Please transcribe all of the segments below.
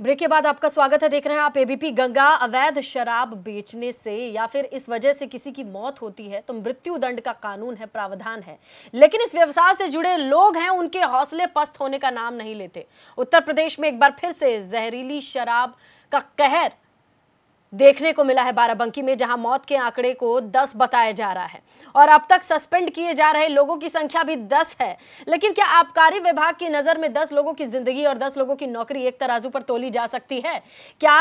break के बाद आपका स्वागत है देख रहे हैं आप एबीपी गंगा अवैध शराब बेचने से या फिर इस वजह से किसी की मौत होती है तो मृत्यु दंड का कानून है प्रावधान है लेकिन इस व्यवसाय से जुड़े लोग हैं उनके हौसले पस्त होने का नाम नहीं लेते उत्तर प्रदेश में एक बार फिर से जहरीली शराब का कहर देखने को मिला है बाराबंकी में जहां मौत के आंकड़े को 10 बताया जा रहा है और अब तक सस्पेंड किए जा रहे लोगों की संख्या भी 10 है लेकिन क्या आबकारी विभाग की नज़र में 10 लोगों की जिंदगी और 10 लोगों की नौकरी एक तराजू पर तोली जा सकती है क्या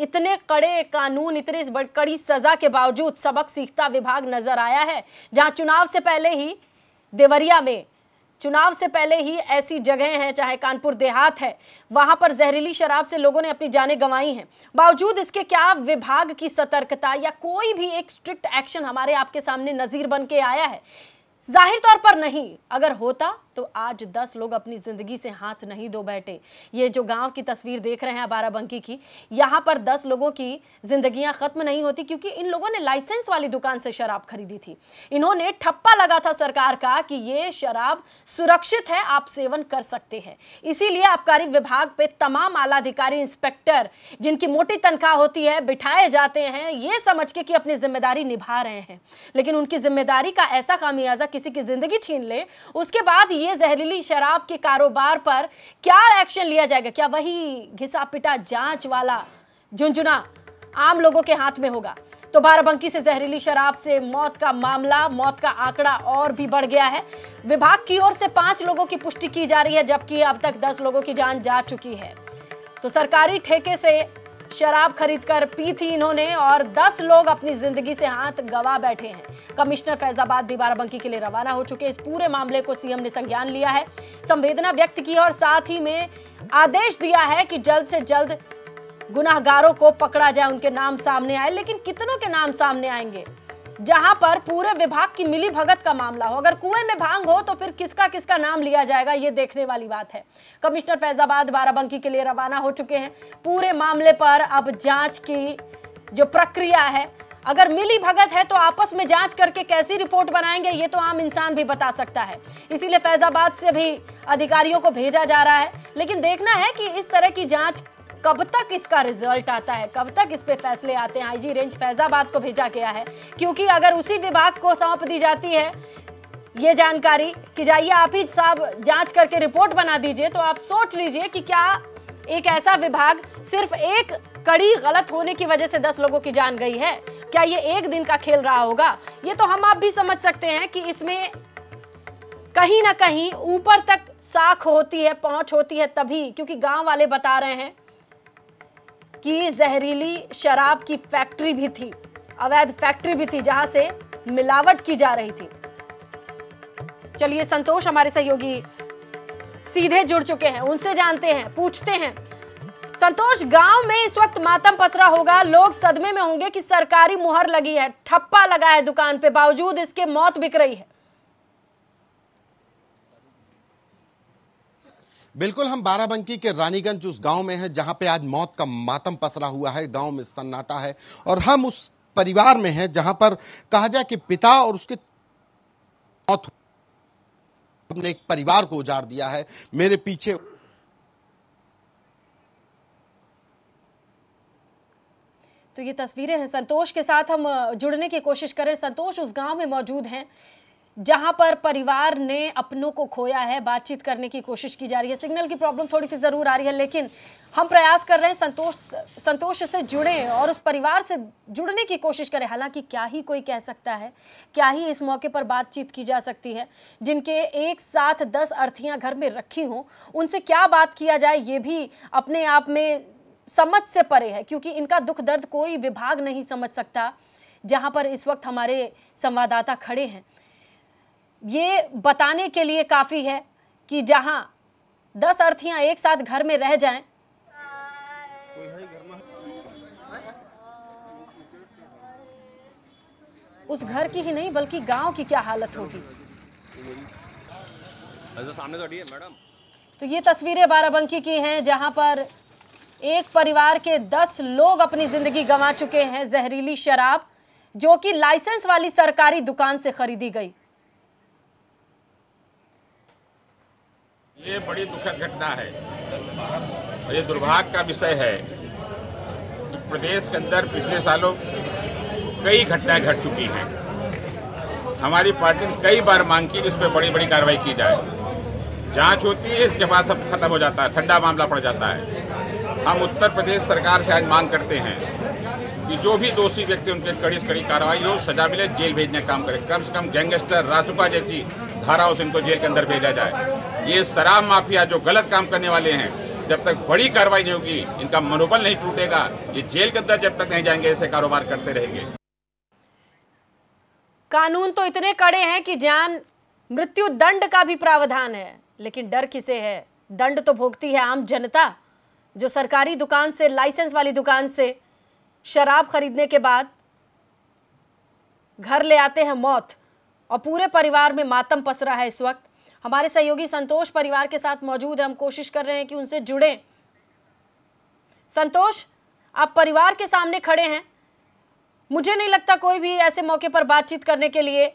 इतने कड़े कानून इतनी कड़ी सजा के बावजूद सबक सीखता विभाग नजर आया है जहां चुनाव से पहले ही देवरिया में चुनाव से पहले ही ऐसी जगह हैं चाहे कानपुर देहात है वहां पर जहरीली शराब से लोगों ने अपनी जानें गंवाई हैं बावजूद इसके क्या विभाग की सतर्कता या कोई भी एक स्ट्रिक्ट एक्शन हमारे आपके सामने नज़ीर बन के आया है जाहिर तौर पर नहीं अगर होता तो आज दस लोग अपनी ज़िंदगी से हाथ नहीं धो बैठे ये जो गांव की तस्वीर देख रहे हैं बाराबंकी की यहाँ पर दस लोगों की जिंदगियाँ ख़त्म नहीं होती क्योंकि इन लोगों ने लाइसेंस वाली दुकान से शराब खरीदी थी इन्होंने ठप्पा लगा था सरकार का कि ये शराब सुरक्षित है आप सेवन कर सकते हैं इसीलिए आबकारी विभाग पे तमाम आलाधिकारी इंस्पेक्टर जिनकी मोटी तनख्वाह होती है बिठाए जाते हैं ये समझ के कि अपनी जिम्मेदारी निभा रहे हैं लेकिन उनकी जिम्मेदारी का ऐसा खामियाजा किसी की जिंदगी छीन ले उसके बाद ये ये जहरीली शराब के कारोबार पर क्या एक्शन लिया जाएगा क्या वही घिसा पिटा जांच वाला झुंझुना आम लोगों के हाथ में होगा तो बाराबंकी से जहरीली शराब से मौत का मामला मौत का आंकड़ा और भी बढ़ गया है विभाग की ओर से पांच लोगों की पुष्टि की जा रही है जबकि अब तक दस लोगों की जान जा चुकी है तो सरकारी ठेके से शराब खरीदकर पी थी इन्होंने और 10 लोग अपनी जिंदगी से हाथ गवा बैठे हैं कमिश्नर फैजाबाद भी बाराबंकी के लिए रवाना हो चुके इस पूरे मामले को सीएम ने संज्ञान लिया है संवेदना व्यक्त की और साथ ही में आदेश दिया है कि जल्द से जल्द गुनाहगारों को पकड़ा जाए उनके नाम सामने आए लेकिन कितनों के नाम सामने आएंगे जहां पर पूरे विभाग की मिली भगत का मामला हो अगर कुएं में भांग हो तो फिर किसका किसका नाम लिया जाएगा ये देखने वाली बात है कमिश्नर फैजाबाद बाराबंकी के लिए रवाना हो चुके हैं पूरे मामले पर अब जांच की जो प्रक्रिया है अगर मिली भगत है तो आपस में जांच करके कैसी रिपोर्ट बनाएंगे ये तो आम इंसान भी बता सकता है इसीलिए फैजाबाद से भी अधिकारियों को भेजा जा रहा है लेकिन देखना है कि इस तरह की जांच कब तक इसका रिजल्ट आता है कब तक इस पे फैसले आते हैं आईजी रेंज फैजाबाद को भेजा गया है क्योंकि अगर उसी विभाग को सौंप दी जाती है ये जानकारी कि जाइए आप ही साहब जांच करके रिपोर्ट बना दीजिए तो आप सोच लीजिए कि क्या एक ऐसा विभाग सिर्फ एक कड़ी गलत होने की वजह से दस लोगों की जान गई है क्या ये एक दिन का खेल रहा होगा ये तो हम आप भी समझ सकते हैं कि इसमें कहीं ना कहीं ऊपर तक साख होती है पहुंच होती है तभी क्योंकि गांव वाले बता रहे हैं कि जहरीली शराब की फैक्ट्री भी थी अवैध फैक्ट्री भी थी जहां से मिलावट की जा रही थी चलिए संतोष हमारे सहयोगी सीधे जुड़ चुके हैं उनसे जानते हैं पूछते हैं संतोष गांव में इस वक्त मातम पसरा होगा लोग सदमे में होंगे कि सरकारी मुहर लगी है ठप्पा लगा है दुकान पे बावजूद इसके मौत बिक रही है बिल्कुल हम बाराबंकी के रानीगंज उस गांव में हैं जहां पे आज मौत का मातम पसरा हुआ है गांव में सन्नाटा है और हम उस परिवार में हैं जहां पर कहा जाए कि पिता और उसके मौत अपने एक परिवार को उजाड़ दिया है मेरे पीछे तो ये तस्वीरें हैं संतोष के साथ हम जुड़ने की कोशिश करें संतोष उस गांव में मौजूद हैं जहां पर परिवार ने अपनों को खोया है बातचीत करने की कोशिश की जा रही है सिग्नल की प्रॉब्लम थोड़ी सी ज़रूर आ रही है लेकिन हम प्रयास कर रहे हैं संतोष संतोष से जुड़े और उस परिवार से जुड़ने की कोशिश करें हालांकि क्या ही कोई कह सकता है क्या ही इस मौके पर बातचीत की जा सकती है जिनके एक साथ दस अर्थियां घर में रखी हों उनसे क्या बात किया जाए ये भी अपने आप में समझ से परे है क्योंकि इनका दुख दर्द कोई विभाग नहीं समझ सकता जहां पर इस वक्त हमारे संवाददाता खड़े हैं ये बताने के लिए काफ़ी है कि जहां दस अर्थियां एक साथ घर में रह जाएं उस घर की ही नहीं बल्कि गांव की क्या हालत होगी सामने तो मैडम तो ये तस्वीरें बाराबंकी की हैं जहां पर एक परिवार के दस लोग अपनी ज़िंदगी गंवा चुके हैं जहरीली शराब जो कि लाइसेंस वाली सरकारी दुकान से खरीदी गई ये बड़ी दुखद घटना है और ये दुर्भाग्य का विषय है कि प्रदेश के अंदर पिछले सालों कई घटनाएं घट चुकी हैं हमारी पार्टी ने कई बार मांग की कि इस पर बड़ी बड़ी कार्रवाई की जाए जांच होती है इसके बाद सब खत्म हो जाता है ठंडा मामला पड़ जाता है हम उत्तर प्रदेश सरकार से आज मांग करते हैं कि जो भी दोषी व्यक्ति उनके कड़ी से कड़ी कार्रवाई हो सजा मिले जेल भेजने का काम करें कम से कम गैंगस्टर राजुका जैसी धाराओं से इनको जेल के अंदर भेजा जाए ये शराब माफिया जो गलत काम करने वाले हैं जब तक बड़ी कार्रवाई नहीं होगी इनका मनोबल नहीं टूटेगा ये जेल के अंदर जब तक नहीं जाएंगे ऐसे कारोबार करते रहेंगे कानून तो इतने कड़े हैं कि जान मृत्यु दंड का भी प्रावधान है लेकिन डर किसे है दंड तो भोगती है आम जनता जो सरकारी दुकान से लाइसेंस वाली दुकान से शराब खरीदने के बाद घर ले आते हैं मौत और पूरे परिवार में मातम पसरा है इस वक्त हमारे सहयोगी संतोष परिवार के साथ मौजूद है हम कोशिश कर रहे हैं कि उनसे जुड़े संतोष आप परिवार के सामने खड़े हैं मुझे नहीं लगता कोई भी ऐसे मौके पर बातचीत करने के लिए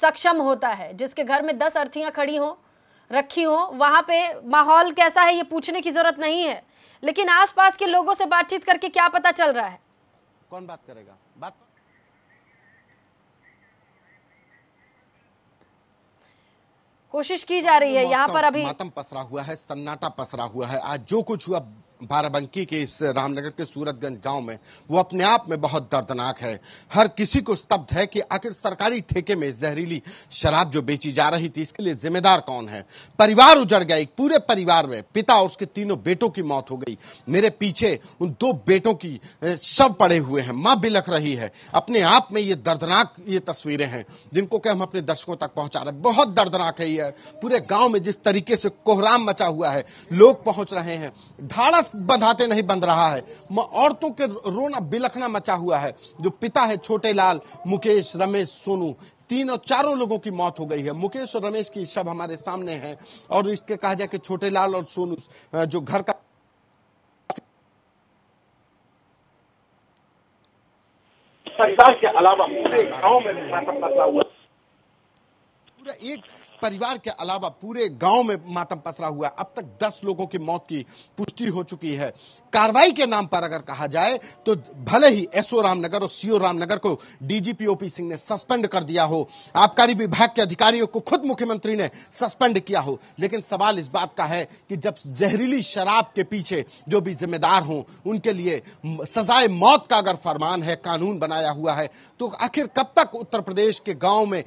सक्षम होता है जिसके घर में दस अर्थियां खड़ी हों रखी हों वहां पे माहौल कैसा है ये पूछने की ज़रूरत नहीं है लेकिन आसपास के लोगों से बातचीत करके क्या पता चल रहा है कौन बात करेगा बात कोशिश की जा रही है यहाँ पर अभी मातम पसरा हुआ है सन्नाटा पसरा हुआ है आज जो कुछ हुआ बाराबंकी के इस रामनगर के सूरतगंज गांव में वो अपने आप में बहुत दर्दनाक है हर किसी को स्तब्ध है कि आखिर सरकारी ठेके में जहरीली शराब जो बेची जा रही थी इसके लिए जिम्मेदार कौन है परिवार उजड़ गया एक पूरे परिवार में पिता और उसके तीनों बेटों की मौत हो गई मेरे पीछे उन दो बेटों की शव पड़े हुए हैं माँ बिलख रही है अपने आप में ये दर्दनाक ये तस्वीरें हैं जिनको कि हम अपने दर्शकों तक पहुंचा रहे हैं बहुत दर्दनाक है यह पूरे गांव में जिस तरीके से कोहराम मचा हुआ है लोग पहुंच रहे हैं ढाड़स बंधाते नहीं बंध रहा है औरतों के रोना बिलखना मचा हुआ है जो पिता है छोटे लाल मुकेश रमेश सोनू तीन और चारों लोगों की मौत हो गई है मुकेश और रमेश की शब हमारे सामने है और इसके कहा जाए कि छोटे लाल और सोनू जो घर का परिवार के अलावा पूरे गांव में बदला हुआ पूरा एक परिवार के अलावा पूरे गांव में मातम पसरा हुआ अब तक दस लोगों की मौत की पुष्टि हो चुकी है कार्रवाई के नाम पर अगर कहा जाए तो भले ही एसओ रामनगर और सीओ रामनगर को डीजीपी ओपी सिंह ने सस्पेंड कर दिया हो आबकारी विभाग के अधिकारियों को खुद मुख्यमंत्री ने सस्पेंड किया हो लेकिन सवाल इस बात का है कि जब जहरीली शराब के पीछे जो भी जिम्मेदार हों उनके लिए सजाए मौत का अगर फरमान है कानून बनाया हुआ है तो आखिर कब तक उत्तर प्रदेश के गांव में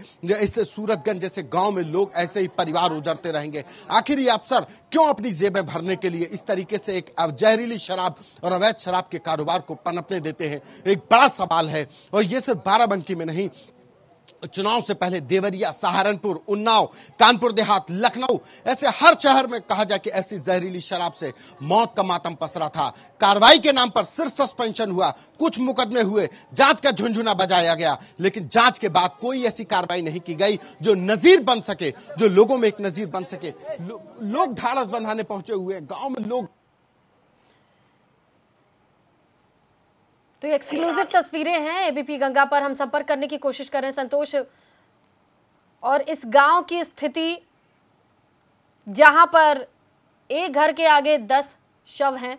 इस सूरतगंज जैसे गांव में लोग लोग ऐसे ही परिवार उजरते रहेंगे आखिर ये अफसर क्यों अपनी जेबें भरने के लिए इस तरीके से एक जहरीली शराब और अवैध शराब के कारोबार को पनपने देते हैं एक बड़ा सवाल है और ये सिर्फ बाराबंकी में नहीं चुनाव से पहले देवरिया सहारनपुर उन्नाव कानपुर देहात लखनऊ ऐसे हर शहर में कहा जाए कि ऐसी जहरीली शराब से मौत का मातम पसरा था कार्रवाई के नाम पर सिर्फ सस्पेंशन हुआ कुछ मुकदमे हुए जांच का झुंझुना बजाया गया लेकिन जांच के बाद कोई ऐसी कार्रवाई नहीं की गई जो नजीर बन सके जो लोगों में एक नजीर बन सके लो, लोग ढाड़स बंधाने पहुंचे हुए गांव में लोग तो ये एक्सक्लूसिव तस्वीरें हैं एबीपी गंगा पर हम संपर्क करने की कोशिश कर रहे हैं संतोष और इस गांव की स्थिति जहां पर एक घर के आगे दस शव हैं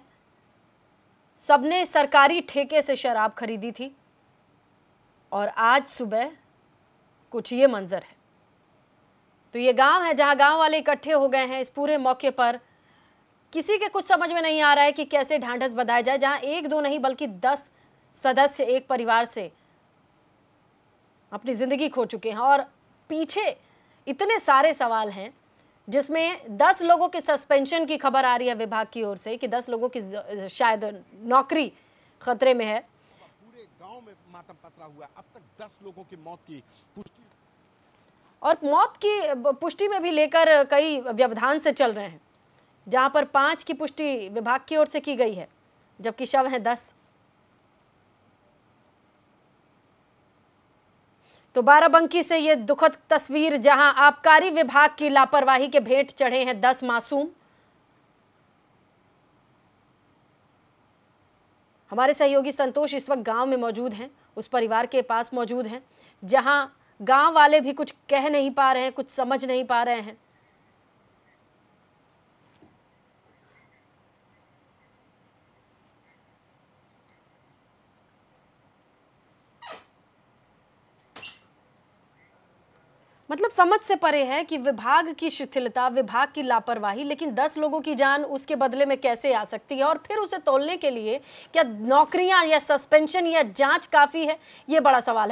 सबने सरकारी ठेके से शराब खरीदी थी और आज सुबह कुछ ये मंजर है तो ये गांव है जहां गांव वाले इकट्ठे हो गए हैं इस पूरे मौके पर किसी के कुछ समझ में नहीं आ रहा है कि कैसे ढांढस बधाया जाए जहां एक दो नहीं बल्कि दस सदस्य एक परिवार से अपनी ज़िंदगी खो चुके हैं और पीछे इतने सारे सवाल हैं जिसमें दस लोगों के सस्पेंशन की खबर आ रही है विभाग की ओर से कि दस लोगों की शायद नौकरी खतरे में है पूरे गांव में मातम पसरा हुआ अब तक दस लोगों की मौत की पुष्टि और मौत की पुष्टि में भी लेकर कई व्यवधान से चल रहे हैं जहां पर पांच की पुष्टि विभाग की ओर से की गई है जबकि शव है दस तो बाराबंकी से ये दुखद तस्वीर जहां आबकारी विभाग की लापरवाही के भेंट चढ़े हैं दस मासूम हमारे सहयोगी संतोष इस वक्त गांव में मौजूद हैं उस परिवार के पास मौजूद हैं जहां गांव वाले भी कुछ कह नहीं पा रहे हैं कुछ समझ नहीं पा रहे हैं मतलब समझ से परे है कि विभाग की शिथिलता विभाग की लापरवाही लेकिन दस लोगों की जान उसके बदले में कैसे आ सकती है और फिर उसे तोलने के लिए क्या नौकरियां या सस्पेंशन या जांच काफ़ी है ये बड़ा सवाल है